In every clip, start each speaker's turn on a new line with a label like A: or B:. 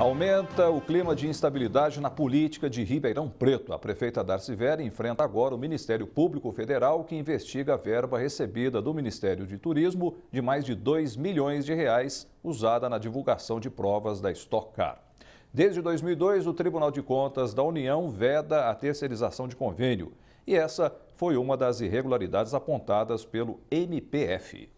A: Aumenta o clima de instabilidade na política de Ribeirão Preto. A prefeita Darcy Vera enfrenta agora o Ministério Público Federal, que investiga a verba recebida do Ministério de Turismo de mais de 2 milhões de reais usada na divulgação de provas da Stock Car. Desde 2002, o Tribunal de Contas da União veda a terceirização de convênio. E essa foi uma das irregularidades apontadas pelo MPF.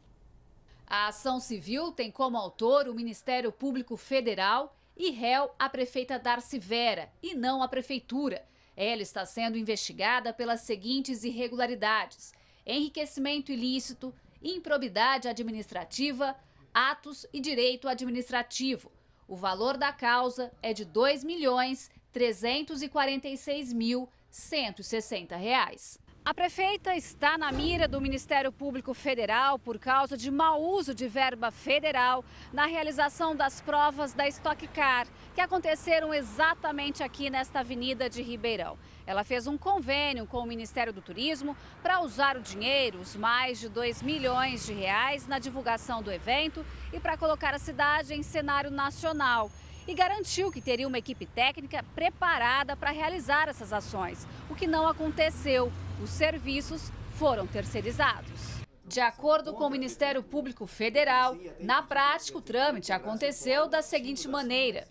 B: A ação civil tem como autor o Ministério Público Federal e réu a prefeita Darcy Vera e não a prefeitura. Ela está sendo investigada pelas seguintes irregularidades: enriquecimento ilícito, improbidade administrativa, atos e direito administrativo. O valor da causa é de R$ 2.346.160. A prefeita está na mira do Ministério Público Federal por causa de mau uso de verba federal na realização das provas da Stock Car, que aconteceram exatamente aqui nesta avenida de Ribeirão. Ela fez um convênio com o Ministério do Turismo para usar o dinheiro, os mais de 2 milhões de reais, na divulgação do evento e para colocar a cidade em cenário nacional e garantiu que teria uma equipe técnica preparada para realizar essas ações, o que não aconteceu. Os serviços foram terceirizados. De acordo com o Ministério Público Federal, na prática o trâmite aconteceu da seguinte maneira.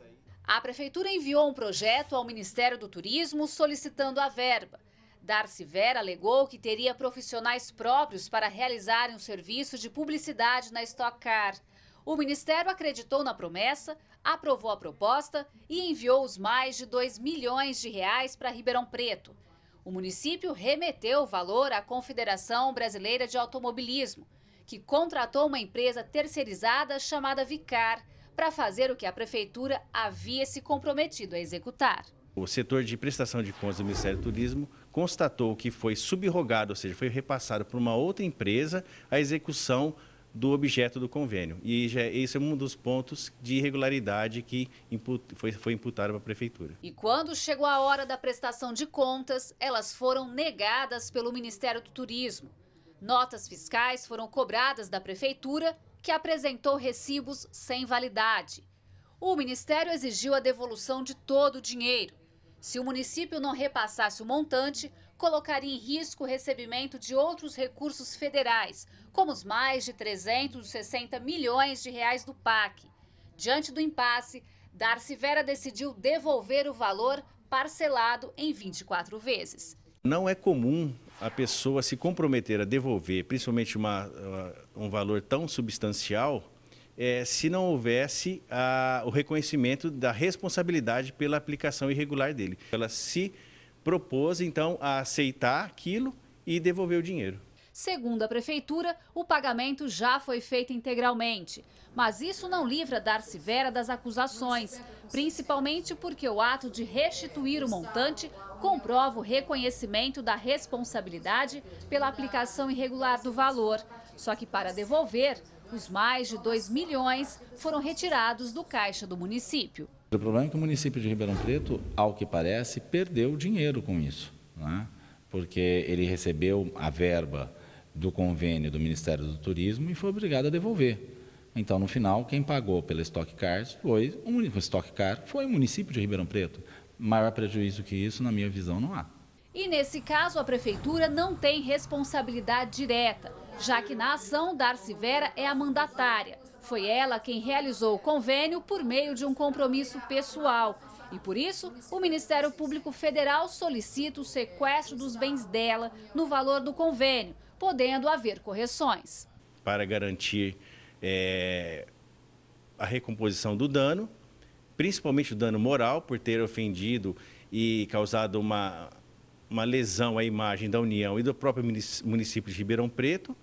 B: A Prefeitura enviou um projeto ao Ministério do Turismo solicitando a verba. Darcy Vera alegou que teria profissionais próprios para realizarem o um serviço de publicidade na Stock Car. O Ministério acreditou na promessa, aprovou a proposta e enviou os mais de 2 milhões de reais para Ribeirão Preto. O município remeteu o valor à Confederação Brasileira de Automobilismo, que contratou uma empresa terceirizada chamada Vicar para fazer o que a prefeitura havia se comprometido a executar.
C: O setor de prestação de contas do Ministério do Turismo constatou que foi subrogado, ou seja, foi repassado para uma outra empresa a execução do objeto do convênio. E já, esse é um dos pontos de irregularidade que foi, foi imputado para a Prefeitura.
B: E quando chegou a hora da prestação de contas, elas foram negadas pelo Ministério do Turismo. Notas fiscais foram cobradas da Prefeitura, que apresentou recibos sem validade. O Ministério exigiu a devolução de todo o dinheiro. Se o município não repassasse o montante, colocaria em risco o recebimento de outros recursos federais, como os mais de 360 milhões de reais do PAC. Diante do impasse, Darcy Vera decidiu devolver o valor parcelado em 24 vezes.
C: Não é comum a pessoa se comprometer a devolver, principalmente uma, um valor tão substancial, é, se não houvesse a, o reconhecimento da responsabilidade pela aplicação irregular dele. Ela se propôs, então, a aceitar aquilo e devolver o dinheiro.
B: Segundo a prefeitura, o pagamento já foi feito integralmente. Mas isso não livra Darcy Vera das acusações, principalmente porque o ato de restituir o montante comprova o reconhecimento da responsabilidade pela aplicação irregular do valor. Só que para devolver, os mais de 2 milhões foram retirados do caixa do município.
C: O problema é que o município de Ribeirão Preto, ao que parece, perdeu dinheiro com isso, né? porque ele recebeu a verba do convênio do Ministério do Turismo e foi obrigado a devolver. Então, no final, quem pagou pela Stock Cars foi o Stock Car foi o município de Ribeirão Preto. Maior prejuízo que isso, na minha visão, não há.
B: E nesse caso, a prefeitura não tem responsabilidade direta já que na ação Darcy Vera é a mandatária. Foi ela quem realizou o convênio por meio de um compromisso pessoal. E por isso, o Ministério Público Federal solicita o sequestro dos bens dela no valor do convênio, podendo haver correções.
C: Para garantir é, a recomposição do dano, principalmente o dano moral, por ter ofendido e causado uma, uma lesão à imagem da União e do próprio município de Ribeirão Preto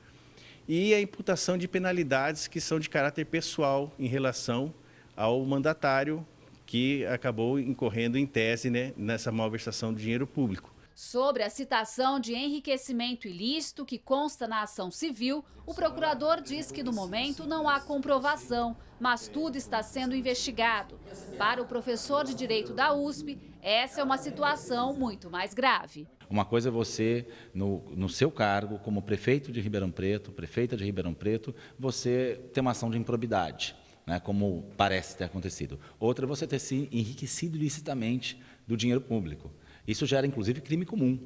C: e a imputação de penalidades que são de caráter pessoal em relação ao mandatário que acabou incorrendo em tese né, nessa malversação do dinheiro público.
B: Sobre a citação de enriquecimento ilícito que consta na ação civil, o procurador diz que no momento não há comprovação, mas tudo está sendo investigado. Para o professor de Direito da USP, essa é uma situação muito mais grave.
C: Uma coisa é você, no, no, seu cargo, como prefeito de Ribeirão Preto, prefeita de Ribeirão Preto, você ter uma ação de improbidade, né, como parece ter acontecido. Outra é você ter se enriquecido ilicitamente do dinheiro público. Isso gera, inclusive, crime comum.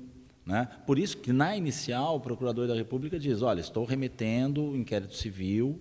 C: Né? Por isso que, na inicial, o procurador da República diz, olha, estou remetendo o inquérito civil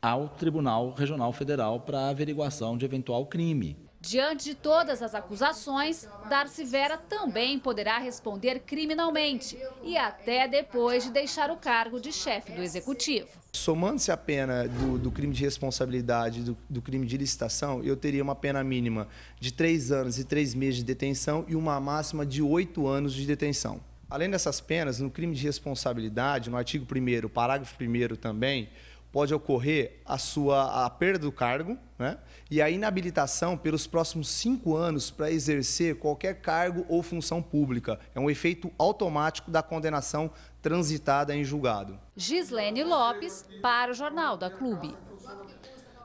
C: ao Tribunal Regional Federal para averiguação de eventual crime.
B: Diante de todas as acusações, Darcy Vera também poderá responder criminalmente e até depois de deixar o cargo de chefe do executivo.
C: Somando-se a pena do, do, crime de responsabilidade, do, do, crime de licitação, eu teria uma pena mínima de três anos e três meses de detenção e uma máxima de oito anos de detenção. Além dessas penas, no crime de responsabilidade, no artigo 1 parágrafo 1 também, pode ocorrer a sua a perda do cargo né? e a inabilitação pelos próximos cinco anos para exercer qualquer cargo ou função pública. É um efeito
A: automático da condenação transitada em julgado.
B: Gislene Lopes, para o Jornal da Clube.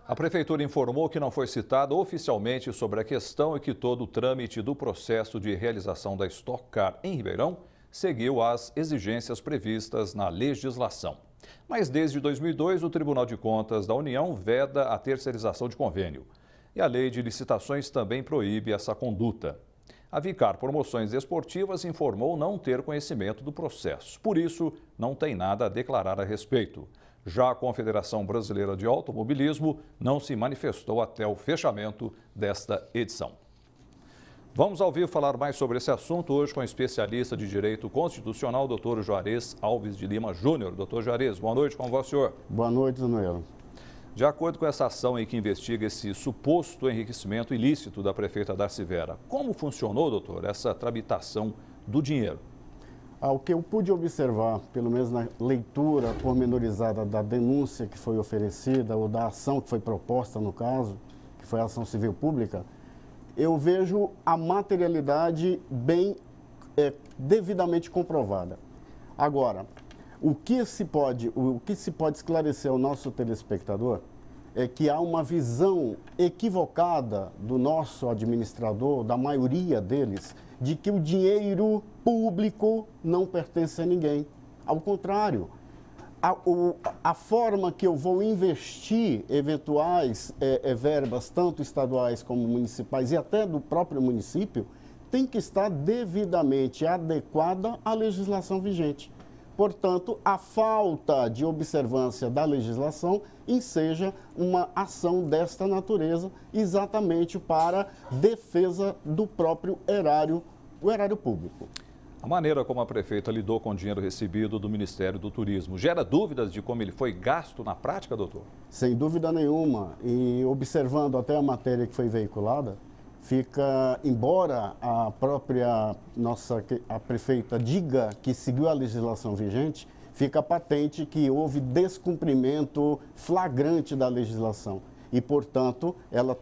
A: A Prefeitura informou que não foi citada oficialmente sobre a questão e que todo o trâmite do processo de realização da Stock Car em Ribeirão seguiu as exigências previstas na legislação. Mas desde 2002, o Tribunal de Contas da União veda a terceirização de convênio. E a lei de licitações também proíbe essa conduta. A Vicar Promoções Esportivas informou não ter conhecimento do processo, por isso não tem nada a declarar a respeito. Já a Confederação Brasileira de Automobilismo não se manifestou até o fechamento desta edição. Vamos ao vivo falar mais sobre esse assunto hoje com a especialista de Direito Constitucional, doutor Juarez Alves de Lima Júnior. Doutor Juarez, boa noite, como vai o senhor? Boa noite, Daniel. De acordo com essa ação aí que investiga esse suposto enriquecimento ilícito da prefeita Darcy Vera, como funcionou, doutor, essa tramitação do dinheiro?
D: Ah, o que eu pude observar, pelo menos na leitura pormenorizada da denúncia que foi oferecida ou da ação que foi proposta no caso, que foi a ação civil pública, eu vejo a materialidade bem é, devidamente comprovada. Agora, o que se pode, o que se pode esclarecer ao nosso telespectador é que há uma visão equivocada do nosso administrador, da maioria deles, de que o dinheiro público não pertence a ninguém. Ao contrário, a, o, a forma que eu vou investir eventuais é, é, verbas, tanto estaduais como municipais e até do próprio município, tem que estar devidamente adequada à legislação vigente. Portanto, a falta de observância da legislação enseja uma ação desta natureza, exatamente para defesa do próprio erário, o erário público.
A: A maneira como a prefeita lidou com o dinheiro recebido do Ministério do Turismo gera dúvidas de como ele foi gasto na prática, doutor?
D: Sem dúvida nenhuma. E observando até a matéria que foi veiculada, fica, embora a própria nossa a prefeita diga que seguiu a legislação vigente, fica patente que houve descumprimento flagrante da legislação. E, portanto, ela,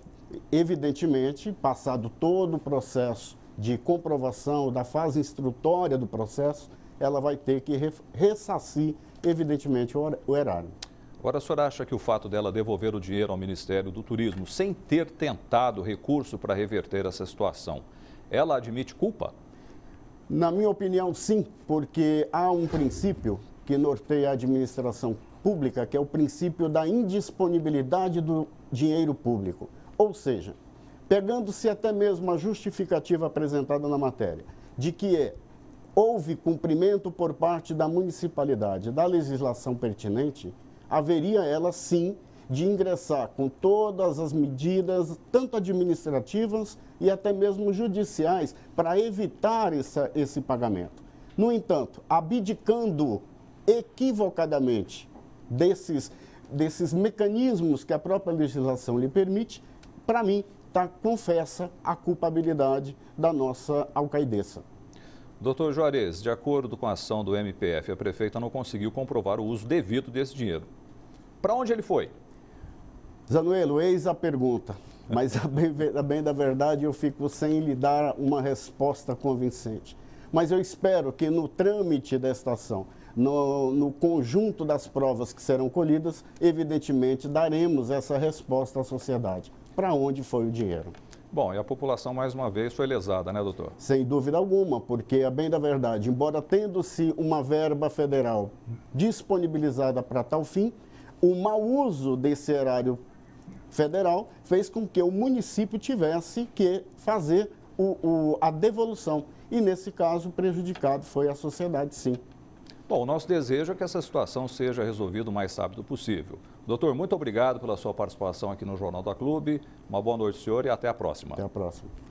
D: evidentemente, passado todo o processo de comprovação da fase instrutória do processo, ela vai ter que ressarcir, evidentemente, o erário.
A: Agora, a senhora acha que o fato dela devolver o dinheiro ao Ministério do Turismo sem ter tentado recurso para reverter essa situação, ela admite culpa?
D: Na minha opinião, sim, porque há um princípio que norteia a administração pública, que é o princípio da indisponibilidade do dinheiro público. Ou seja, pegando-se até mesmo a justificativa apresentada na matéria, de que houve cumprimento por parte da municipalidade da legislação pertinente, haveria ela sim de ingressar com todas as medidas, tanto administrativas e até mesmo judiciais, para evitar essa, esse pagamento. No entanto, abdicando equivocadamente desses, desses mecanismos que a própria legislação lhe permite, para mim, tá, confessa a culpabilidade da nossa alcaideça.
A: Doutor Juarez, de acordo com a ação do MPF, a prefeita não conseguiu comprovar o uso devido desse dinheiro. Para onde ele foi?
D: Zanuelo, eis a pergunta. Mas, a bem, a bem da verdade, eu fico sem lhe dar uma resposta convincente. Mas eu espero que no trâmite desta ação, no, no, conjunto das provas que serão colhidas, evidentemente daremos essa resposta à sociedade para onde foi o dinheiro.
A: Bom, e a população mais uma vez foi lesada, né, doutor?
D: Sem dúvida alguma, porque a bem da verdade, embora tendo-se uma verba federal disponibilizada para tal fim, o mau uso desse erário federal fez com que o município tivesse que fazer o, o, a devolução. E nesse caso, prejudicado foi a sociedade, sim.
A: Bom, o nosso desejo é que essa situação seja resolvida o mais rápido possível. Doutor, muito obrigado pela sua participação aqui no Jornal da Clube. Uma boa noite, senhor, e até a próxima. Até a próxima.